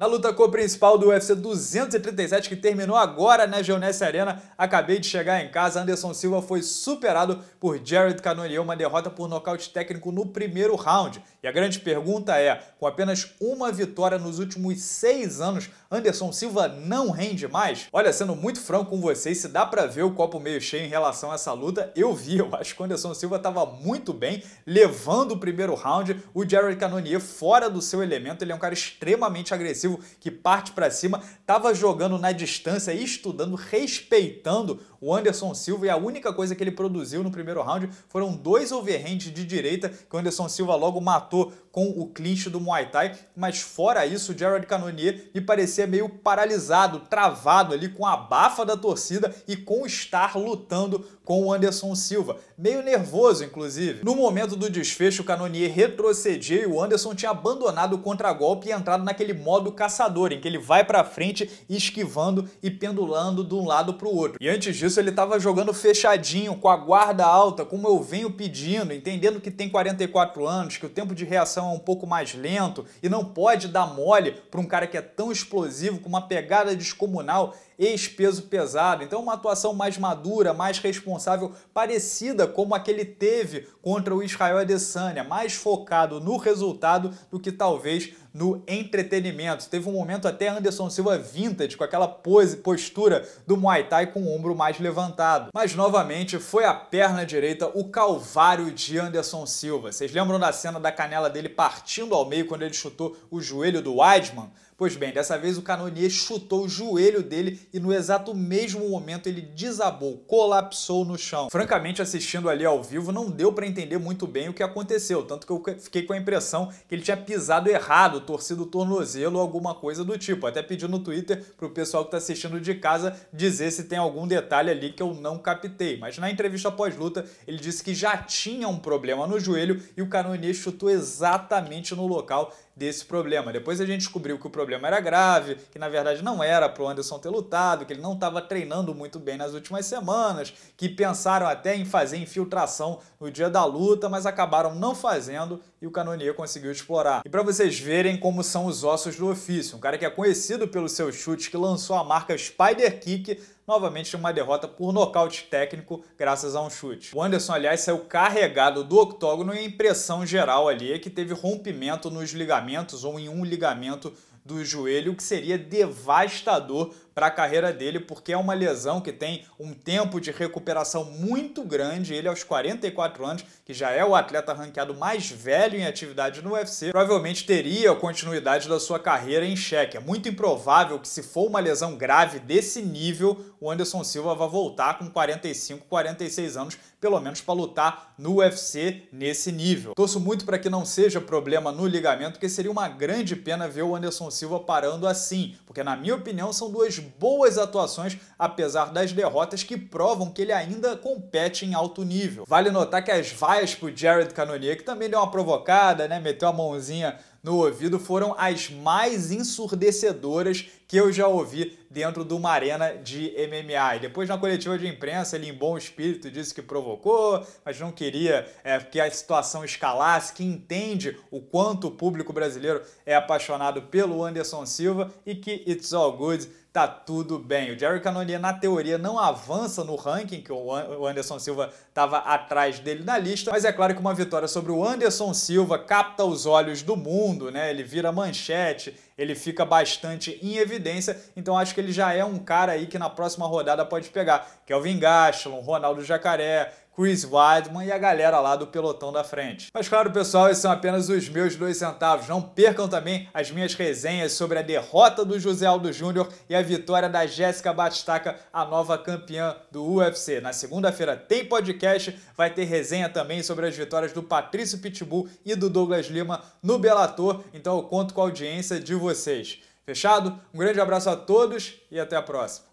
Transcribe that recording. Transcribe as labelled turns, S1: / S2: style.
S1: Na luta co-principal do UFC 237, que terminou agora na Geonesse Arena, acabei de chegar em casa, Anderson Silva foi superado por Jared Cannonier, uma derrota por nocaute técnico no primeiro round. E a grande pergunta é, com apenas uma vitória nos últimos seis anos, Anderson Silva não rende mais? Olha, sendo muito franco com vocês, se dá pra ver o copo meio cheio em relação a essa luta, eu vi, eu acho que o Anderson Silva estava muito bem, levando o primeiro round, o Jared Cannonier fora do seu elemento, ele é um cara extremamente agressivo, que parte para cima, estava jogando na distância, estudando, respeitando o Anderson Silva e a única coisa que ele produziu no primeiro round foram dois overhands de direita que o Anderson Silva logo matou com o clinch do Muay Thai, mas fora isso, o Jared Canonier me parecia meio paralisado, travado ali com a bafa da torcida e com estar lutando com o Anderson Silva, meio nervoso inclusive. No momento do desfecho, o Canonier retrocedia e o Anderson tinha abandonado o contragolpe e entrado naquele modo caçador, em que ele vai para frente esquivando e pendulando de um lado para o outro. E antes disso, isso, ele estava jogando fechadinho, com a guarda alta, como eu venho pedindo, entendendo que tem 44 anos, que o tempo de reação é um pouco mais lento e não pode dar mole para um cara que é tão explosivo, com uma pegada descomunal ex-peso pesado. Então, uma atuação mais madura, mais responsável, parecida como a que ele teve contra o Israel Adesanya, mais focado no resultado do que talvez no entretenimento. Teve um momento até Anderson Silva vintage, com aquela pose, postura do Muay Thai com o ombro mais levantado. Mas novamente foi a perna direita o calvário de Anderson Silva. Vocês lembram da cena da canela dele partindo ao meio quando ele chutou o joelho do Weidman? Pois bem, dessa vez o Canonier chutou o joelho dele e no exato mesmo momento ele desabou, colapsou no chão. Francamente, assistindo ali ao vivo, não deu para entender muito bem o que aconteceu, tanto que eu fiquei com a impressão que ele tinha pisado errado, torcido o tornozelo ou alguma coisa do tipo. Até pedi no Twitter pro pessoal que tá assistindo de casa dizer se tem algum detalhe ali que eu não captei. Mas na entrevista pós-luta, ele disse que já tinha um problema no joelho e o Canonier chutou exatamente no local desse problema. Depois a gente descobriu que o problema problema era grave, que na verdade não era para o Anderson ter lutado, que ele não estava treinando muito bem nas últimas semanas, que pensaram até em fazer infiltração no dia da luta, mas acabaram não fazendo e o Canonier conseguiu explorar. E para vocês verem como são os ossos do ofício, um cara que é conhecido pelos seus chutes, que lançou a marca Spider Kick novamente uma derrota por nocaute técnico graças a um chute. O Anderson, aliás, saiu carregado do octógono e a impressão geral ali é que teve rompimento nos ligamentos ou em um ligamento do joelho, o que seria devastador para a carreira dele, porque é uma lesão que tem um tempo de recuperação muito grande. Ele, aos 44 anos, que já é o atleta ranqueado mais velho em atividade no UFC, provavelmente teria a continuidade da sua carreira em xeque. É muito improvável que, se for uma lesão grave desse nível, o Anderson Silva vá voltar com 45, 46 anos, pelo menos para lutar no UFC nesse nível. Torço muito para que não seja problema no ligamento, porque seria uma grande pena ver o Anderson Silva parando assim, porque, na minha opinião, são duas boas atuações, apesar das derrotas que provam que ele ainda compete em alto nível. Vale notar que as vaias pro Jared Cannonier, que também deu uma provocada, né, meteu a mãozinha no ouvido, foram as mais ensurdecedoras que eu já ouvi dentro de uma arena de MMA. E depois, na coletiva de imprensa, ele, em bom espírito, disse que provocou, mas não queria é, que a situação escalasse, que entende o quanto o público brasileiro é apaixonado pelo Anderson Silva e que it's all good tá tudo bem. O Jerry Cannonier, na teoria, não avança no ranking, que o Anderson Silva estava atrás dele na lista, mas é claro que uma vitória sobre o Anderson Silva capta os olhos do mundo, né? Ele vira manchete, ele fica bastante em evidência, então acho que ele já é um cara aí que na próxima rodada pode pegar, que é o o Ronaldo Jacaré, Chris Weidman e a galera lá do pelotão da frente. Mas claro, pessoal, esses são apenas os meus dois centavos. Não percam também as minhas resenhas sobre a derrota do José Aldo Júnior e a vitória da Jéssica Batistaca, a nova campeã do UFC. Na segunda-feira tem podcast, vai ter resenha também sobre as vitórias do Patrício Pitbull e do Douglas Lima no Bellator. Então eu conto com a audiência de vocês. Fechado? Um grande abraço a todos e até a próxima.